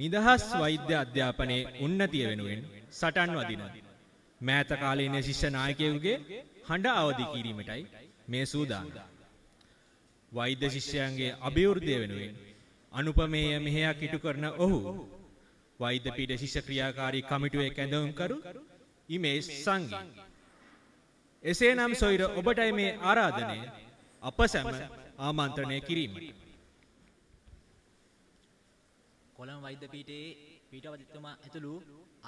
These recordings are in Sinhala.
නිදහස් වෛද්‍ය අධ්‍යාපනයේ උන්නතිය වෙනුවෙන් සටන් වදිනවා. මෑත කාලීන ශිෂ්‍ය නායකයෙකුගේ හඬ අවදි කිරීමටයි මේ සූදානම්. වෛද්‍ය ශිෂ්‍යයන්ගේ අභිවෘද්ධිය වෙනුවෙන් අනුපමේය මෙහෙයක් ඉටු කරන ඔහු වෛද්‍ය පීඨ ශිෂ්‍ය ක්‍රියාකාරී කමිටුවේ කැඳවුම්කරු ඉමේජ් සංගී. එසේනම් සොයිර ඔබටයි මේ ආරාධනය අප සැම ආමන්ත්‍රණය කිරීමට කොළඹ වෛද්‍ය පීඨයේ පීඨවදිතුමා ඇතුළු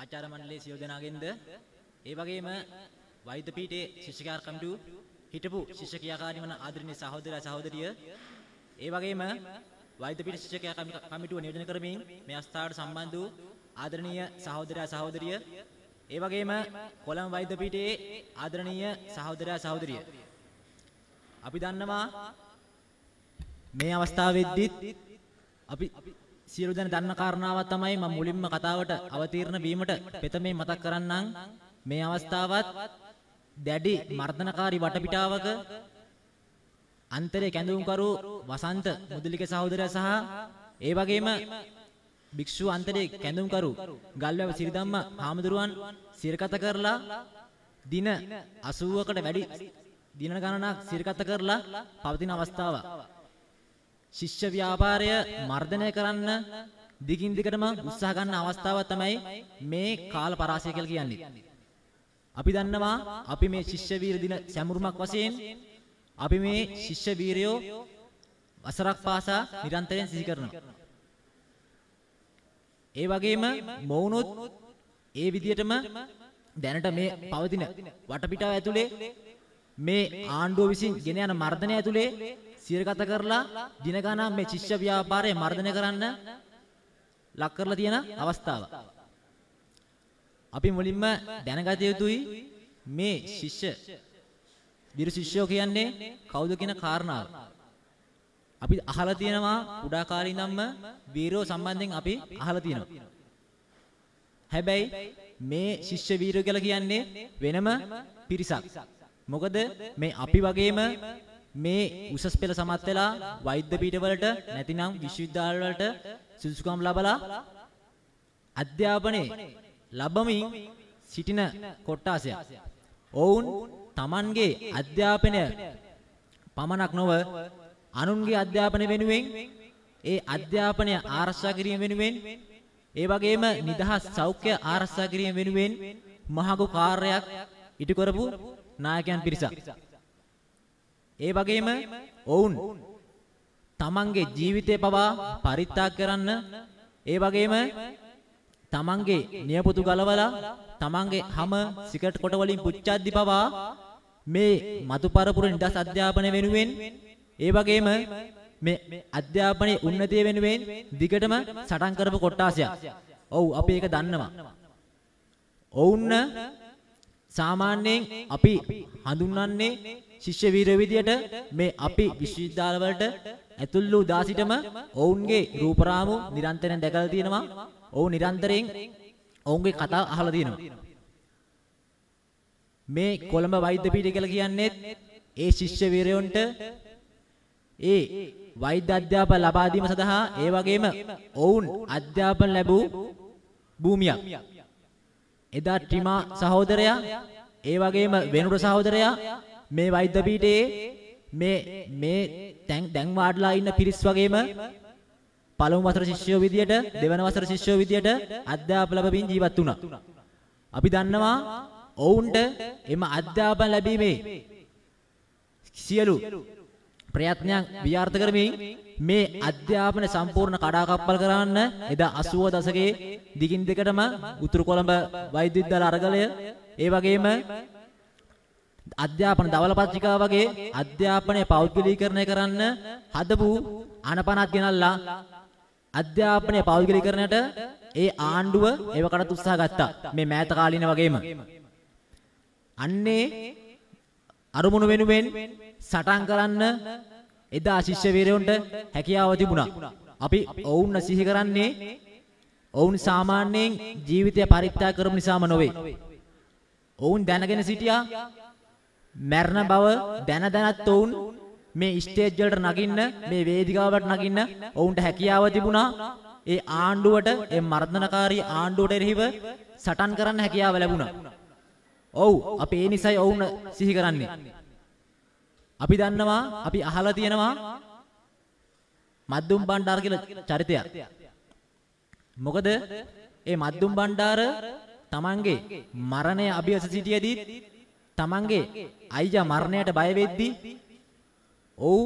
ආචාර්ය මණ්ඩලයේ සියලු දෙනාගෙන්ද ඒ වගේම වෛද්‍ය පීඨයේ ශිෂ්‍යකාර කමිටු හිටපු ශිෂ්‍ය ක්‍රියාකාරී වන ආදරණීය සහෝදරයා සහෝදරිය ඒ වගේම වෛද්‍ය පීඨ ශිෂ්‍යකයා කමිටුව නියෝජනය කරමින් මේ අවස්ථාවට සම්බන්ධ වූ ආදරණීය සහෝදරයා සහෝදරිය ඒ වගේම කොළඹ වෛද්‍ය පීඨයේ ආදරණීය සහෝදරයා සහෝදරිය අපි දන්නවා මේ අවස්ථාවේදීත් අපි සියලු දෙනා දන්න කාරණාව තමයි මම මුලින්ම කතාවට අවතීර්ණ වීමට පෙතමේ මතක් කරන්නම් මේ අවස්ථාවත් දැඩි මර්ධනකාරී වටපිටාවක අන්තරේ කැඳවුම්කරු වසන්ත මුදලික සහෝදරයා සහ ඒ වගේම භික්ෂු අන්තරේ කැඳවුම්කරු ගල්වැව සිරිදම්ම හාමුදුරුවන් සිරකත කරලා දින 80කට වැඩි දින ගණනක් සිරකත කරලා පවතින අවස්ථාවක්. ශිෂ්‍ය ව්‍යාපාරය මර්ධනය කරන්න දිගින් දිගටම උත්සාහ ගන්න අවස්ථාව තමයි මේ කාල පරාසය කියලා කියන්නේ. අපි දන්නවා අපි මේ ශිෂ්‍ය වීර දින සැමරුමක් වශයෙන් අපි මේ ශිෂ්‍ය වීරයෝ වසරක් පාසා නිරන්තරයෙන් සිහි කරනවා. ඒ වගේම මොවුනොත් ඒ විදිහටම දැනට මේ පවතින වටපිටාව ඇතුලේ මේ ආණ්ඩුව විසින් ගෙන යන මර්ධනය ඇතුලේ සියරගත කරලා දින ගණන් මේ ශිෂ්‍ය ව්‍යාපාරය මර්ධනය කරන්න ලක් කරලා තියෙන අවස්ථාව. අපි මුලින්ම දැනගත යුතුයි මේ ශිෂ්‍ය විරු ශිෂ්‍යෝ කියන්නේ කවුද කියන කාරණාව. අපි අහලා තියෙනවා කුඩා කාලේ ඉඳන්ම වීරෝ සම්බන්ධයෙන් අපි අහලා තියෙනවා. හැබැයි මේ ශිෂ්‍ය වීරෝ කියලා කියන්නේ වෙනම පිරිසක්. මොකද මේ අපි වගේම මේ උසස් පෙළ සමත් වෙලා වෛද්‍ය පීඨවලට නැතිනම් විශ්වවිද්‍යාලවලට සුදුසුකම් ලබලා අධ්‍යාපනයේ ලැබමින් සිටින කොට්ටාසය. ඔවුන් Tamanගේ අධ්‍යාපනය පමණක් නොව අනුන්ගේ අධ්‍යාපනය වෙනුවෙන් ඒ අධ්‍යාපනය ආරක්ෂා කිරීම වෙනුවෙන් ඒ වගේම නිදහස් සෞඛ්‍ය ආරක්ෂා කිරීම වෙනුවෙන් මහඟු කාර්යයක් ඉටු කරපු නායකයන් පිරිසක්. ඒ වගේම ඔවුන් තමන්ගේ ජීවිතය පවා පරිත්‍යාග කරන්න ඒ වගේම තමන්ගේ නියපොතු ගලවලා තමන්ගේ හැම සිගරට් කොට වලින් පුච්චද්දි පවා මේ මතුපරපුර නිදහස් අධ්‍යාපනය වෙනුවෙන් ඒ වගේම මේ අධ්‍යාපනයේ උන්නතිය වෙනුවෙන් දිගටම සටන් කරපු කොට්ටාසයක්. ඔව් අපි ඒක දන්නවා. ඔවුන්න සාමාන්‍යයෙන් අපි හඳුන්වන්නේ ශිෂ්‍ය වීරය විදියට මේ අපි විශ්වවිද්‍යාලවලට ඇතුල් වූ දාසිටම ඔවුන්ගේ රූපරාමු නිරන්තරයෙන් දැකලා තියෙනවා. ඔවුන් නිරන්තරයෙන් ඔවුන්ගේ කතා අහලා තියෙනවා. මේ කොළඹ වෛද්‍ය පීඨය කියලා කියන්නේ ඒ ශිෂ්‍ය වීරයන්ට ඒ වෛද්‍ය අධ්‍යාපන ලබා දීම සඳහා ඒ වගේම ඔවුන් අධ්‍යාපන ලැබූ භූමියක්. එදා ත්‍රිමා සහෝදරයා ඒ වගේම වෙනුර සහෝදරයා මේ වෛද්‍ය පීඨයේ මේ මේ දැන් දැන් වාඩිලා ඉන්න පිරිස් වගේම පළමු වසර ශිෂ්‍යයෝ විදියට දෙවන වසර ශිෂ්‍යයෝ විදියට අධ්‍යාපන ලැබමින් ජීවත් වුණා. අපි දන්නවා ඔවුන්ට එම අධ්‍යාපන ලැබීමේ සියලු ප්‍රයත්නයන් ව්‍යාර්ථ කරමින් මේ අධ්‍යාපන සම්පූර්ණ කඩාකප්පල් කරන්න එදා 80 දශකයේ දිගින් දෙකටම උතුරු කොළඹ වෛද්‍ය විද්‍යාල අරගලය ඒ වගේම අධ්‍යාපන දවල පත්‍රිකාව වගේ අධ්‍යාපනය පෞද්ගලීකරණය කරන්න හදපු ආනපනත් ගෙනල්ලා අධ්‍යාපනය පෞද්ගලීකරණයට ඒ ආණ්ඩුව ඒවකට උත්සාහ ගත්තා මේ මෑත කාලින වගේම අන්නේ අරමුණු වෙනුවෙන් සටන් කරන්න එදා ශිෂ්‍ය වීරයන්ට හැකියාව තිබුණා අපි ඔවුන් සිහි කරන්නේ ඔවුන් සාමාන්‍යයෙන් ජීවිතය පරිත්‍යාග කරමු නිසාම නොවේ ඔවුන් දැනගෙන සිටියා මැරණ බව දැන දැනත් ඔවුන් මේ ස්ටේජ් වලට නගින්න මේ වේදිකාවට නගින්න ඔවුන්ට හැකියාව තිබුණා. ඒ ආණ්ඩුවට ඒ මර්ධනකාරී ආණ්ඩුවට එරෙහිව සටන් කරන්න හැකියාව ලැබුණා. ඔව් අපි ඒ නිසයි ඔවුන් සිහි කරන්නේ. අපි දන්නවා අපි අහලා තියෙනවා මද්දුම් බණ්ඩාර කියලා චරිතයක්. මොකද ඒ මද්දුම් බණ්ඩාර තමන්ගේ මරණය අභියස සිටියේදී තමන්ගේ අයියා මරණයට බය වෙද්දී ඔව්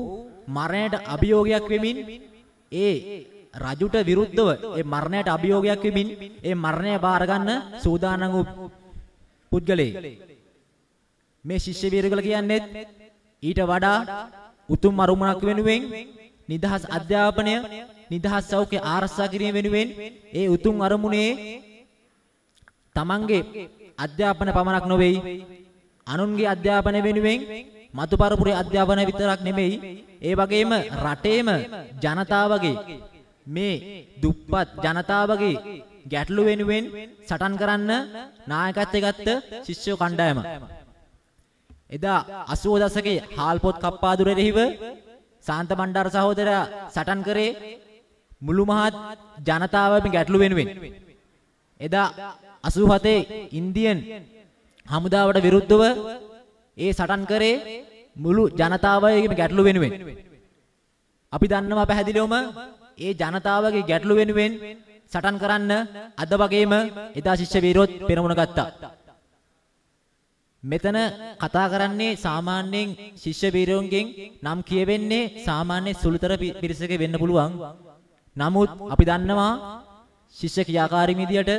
මරණයට අභියෝගයක් වෙමින් ඒ රජුට විරුද්ධව ඒ මරණයට අභියෝගයක් වෙමින් ඒ මරණය බාර ගන්න සූදානම් වූ පුද්ගලයෙක් මේ ශිෂ්‍ය වීරගල කියන්නේ ඊට වඩා උතුම් අරුමුණක් වෙනුවෙන් නිදහස් අධ්‍යාපනය නිදහස් සෞඛ්‍ය ආරක්ෂා කිරීම වෙනුවෙන් ඒ උතුම් අරමුණේ තමන්ගේ අධ්‍යාපන පමණක් නොවේයි අනුන්ගේ අධ්‍යාපනය වෙනුවෙන් මතු පරපුරේ අධ්‍යාපනය විතරක් නෙමෙයි ඒ වගේම රටේම ජනතාවගේ මේ දුප්පත් ජනතාවගේ ගැටලු වෙනුවෙන් සටන් කරන්න නායකත්වය ගත්ත ශිෂ්‍ය කණ්ඩායම. එදා 80 දශකයේ හාල්පොත් කප්පාදුරෙහිව සාන්ත බණ්ඩාර සහෝදරයා සටන් කරේ මුළු මහත් ජනතාවගේ ගැටලු වෙනුවෙන්. එදා 87 ඉන්දියන් හමුදාවට විරුද්ධව ඒ සටන් කරේ මුළු ජනතාවයගේම ගැටලු වෙනුවෙන්. අපි දන්නවා පැහැදිලිවම ඒ ජනතාවගේ ගැටලු වෙනුවෙන් සටන් කරන්න අද වගේම එදා ශිෂ්‍ය වීරෝත් පෙරමුණ ගත්තා. මෙතන කතා කරන්නේ සාමාන්‍යයෙන් ශිෂ්‍ය වීරයන්ගෙන් නම් කියවෙන්නේ සාමාන්‍ය සුළුතර පිරිසක වෙන්න පුළුවන්. නමුත් අපි දන්නවා ශිෂ්‍ය ක්‍රියාකාරී විදියට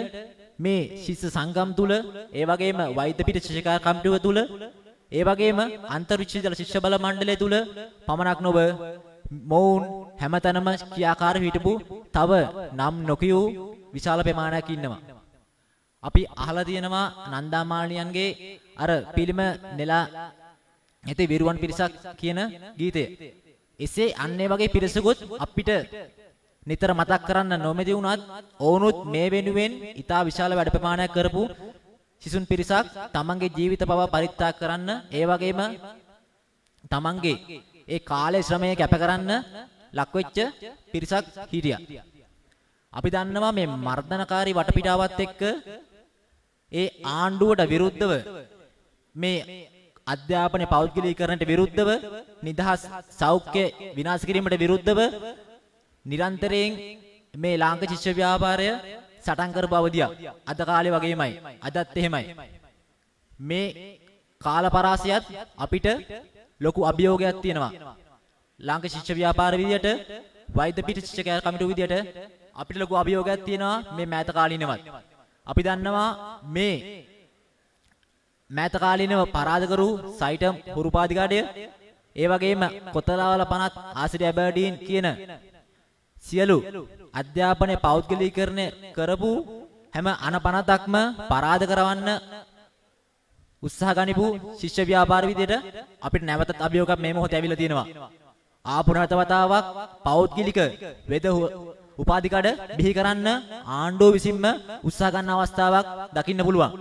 මේ ශිෂ්‍ය සංගම් තුල ඒ වගේම වෛද්‍ය පිට ශිෂ්‍යකා කමිටුව තුල ඒ වගේම අන්තර්විශ්වවිද්‍යාල ශිෂ්‍ය බල මණ්ඩලය තුල පමණක් නොව මොවුන් හැමතැනම ක්‍රියාකාරී හිටපු තව නම් නොකියූ විශාල ප්‍රමාණයක් ඉන්නවා. අපි අහලා තියෙනවා නන්දාමාලියන්ගේ අර පිළිම නෙලා ඇති විරුවන් පිරිසක් කියන ගීතය. එසේ අන්නේ වගේ පිරිසකුත් අපිට නිතර මතක් කරන්න නොමැති වුණත් ඔවුනුත් මේ වෙනුවෙන් ඊටා විශාල වැඩ ප්‍රමාණයක් කරපු සිසුන් පිරිසක් තමන්ගේ ජීවිත පවා පරිත්‍යාග කරන්න ඒ වගේම තමන්ගේ ඒ කාලය ශ්‍රමය කැප කරන්න ලක්වෙච්ච පිරිසක් හිටියා. අපි දන්නවා මේ මර්ධනකාරී වටපිටාවත් එක්ක ඒ ආණ්ඩුවට විරුද්ධව මේ අධ්‍යාපන පෞද්ගලීකරණයට විරුද්ධව නිදහස් සෞඛ්‍ය විනාශ කිරීමට විරුද්ධව නිරන්තරයෙන් මේ ලාංක ශිෂ්‍ය ව්‍යාපාරය සටන් කර බවදියා අද කාලේ වගේමයි අදත් එහෙමයි මේ කාල පරාසයත් අපිට ලොකු අභියෝගයක් තියෙනවා ලාංක ශිෂ්‍ය ව්‍යාපාර විදියට වෛද්‍ය පිට ශිෂ්‍ය කමිටු විදියට අපිට ලොකු අභියෝගයක් තියෙනවා මේ මෑත කාලිනවත් අපි දන්නවා මේ මෑත කාලිනව පරාදකරු සයිටම් පුරුපාදිකාඩය ඒ වගේම කොතලාවල පනත් ආසිරි ඇබර්ඩීන් කියන සියලු අධ්‍යාපනය පෞද්ගලීකරණය කරපු හැම අනපනතක්ම පරාද කරවන්න උත්සාහ ගනිපු ශිෂ්‍ය ව්‍යාපාර විදියට අපිට නැවතත් අභියෝගයක් මේ මොහොතේ ඇවිල්ලා තියෙනවා. ආපු නැතවතාවක් පෞද්ගලික වෙද උපාධිකඩ බිහි කරන්න ආණ්ඩුව විසින්ම උත්සාහ ගන්න අවස්ථාවක් දකින්න පුළුවන්.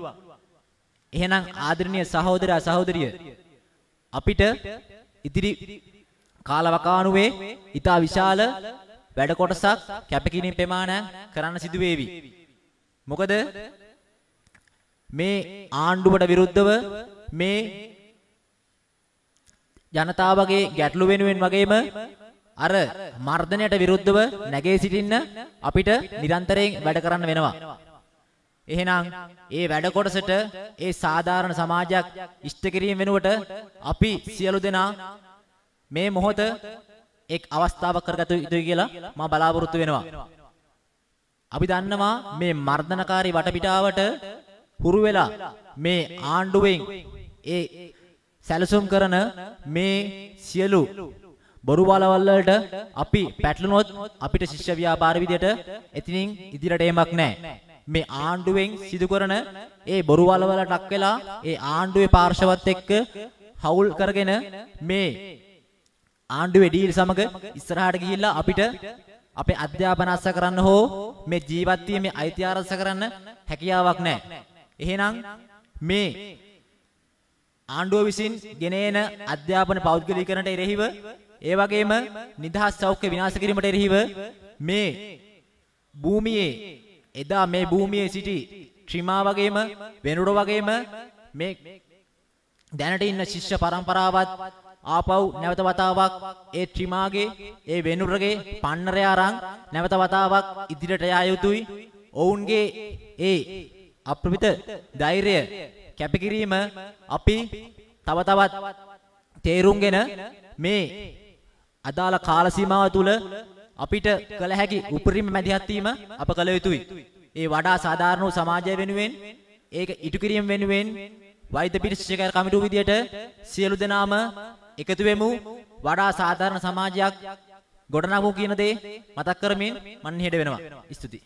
එහෙනම් ආදරණීය සහෝදරයා සහෝදරිය අපිට ඉදිරි කාලවකානුවේ ඊට විශාල වැඩ කොටසක් කැපකිරීම ප්‍රමාණයක් කරන්න සිදු වේවි. මොකද මේ ආණ්ඩුවට විරුද්ධව මේ ජනතාවගේ ගැටලු වෙනුවෙන් වගේම අර මර්ධනයට විරුද්ධව නැගේ සිටින්න අපිට නිරන්තරයෙන් වැඩ කරන්න වෙනවා. එහෙනම් ඒ වැඩ කොටසට ඒ සාධාරණ සමාජයක් ඉෂ්ට කිරීම වෙනුවට අපි සියලු දෙනා මේ මොහොත එක් අවස්ථාවක් කරගත යුතුයි කියලා මම බලාපොරොත්තු වෙනවා. අපි දන්නවා මේ මර්ධනකාරී වටපිටාවට හුරු වෙලා මේ ආණ්ඩුවෙන් ඒ සැලසුම් කරන මේ සියලු බොරු බලවල් වලට අපි පැටලුනොත් අපිට ශිෂ්‍ය ව්‍යාපාර විදියට එතනින් ඉදිරියට එමක් නැහැ. මේ ආණ්ඩුවෙන් සිදු කරන ඒ බොරු වලවලට අක් වෙලා ඒ ආණ්ඩුවේ පාර්ශවත් එක්ක හවුල් කරගෙන මේ ආණ්ඩුවේ ඩීල් සමග ඉස්සරහට ගිහිල්ලා අපිට අපේ අධ්‍යාපන අස්ස කරන්න හෝ මේ ජීවත් වීමේ අයිතිය ආරක්ෂා කරන්න හැකියාවක් නැහැ. එහෙනම් මේ ආණ්ඩුව විසින් ගෙනෙන අධ්‍යාපන පෞද්ගලීකරණයට එරෙහිව ඒ වගේම නිදහස් සෞඛ්‍ය විනාශ කිරීමට එරෙහිව මේ භූමියේ එදා මේ භූමියේ සිටි ත්‍රිමා වගේම වෙනුර වගේම මේ දැනට ඉන්න ශිෂ්‍ය පරම්පරාවත් ආපව් නැවත වතාවක් ඒ ත්‍රිමාගේ ඒ වෙනුරගේ පන්නරය අරන් නැවත වතාවක් ඉදිරියට යා යුතුයි. ඔවුන්ගේ ඒ අප්‍රමිත ධෛර්යය කැපකිරීම අපි තව තවත් තේරුම්ගෙන මේ අදාළ කාල සීමාව තුළ අපිට කළ හැකි උපරිම මැදිහත් වීම අප කළ යුතුයි. ඒ වඩා සාධාරණ වූ සමාජය වෙනුවෙන් ඒක ඉටු කිරීම වෙනුවෙන් වෛද්‍ය පිරිසකර කමිටු විදියට සියලු දෙනාම එකතු වෙමු වඩා සාධාරණ සමාජයක් ගොඩනගමු කියන දේ මතක් කරමින් මම හෙඩ වෙනවා. ස්තුතියි.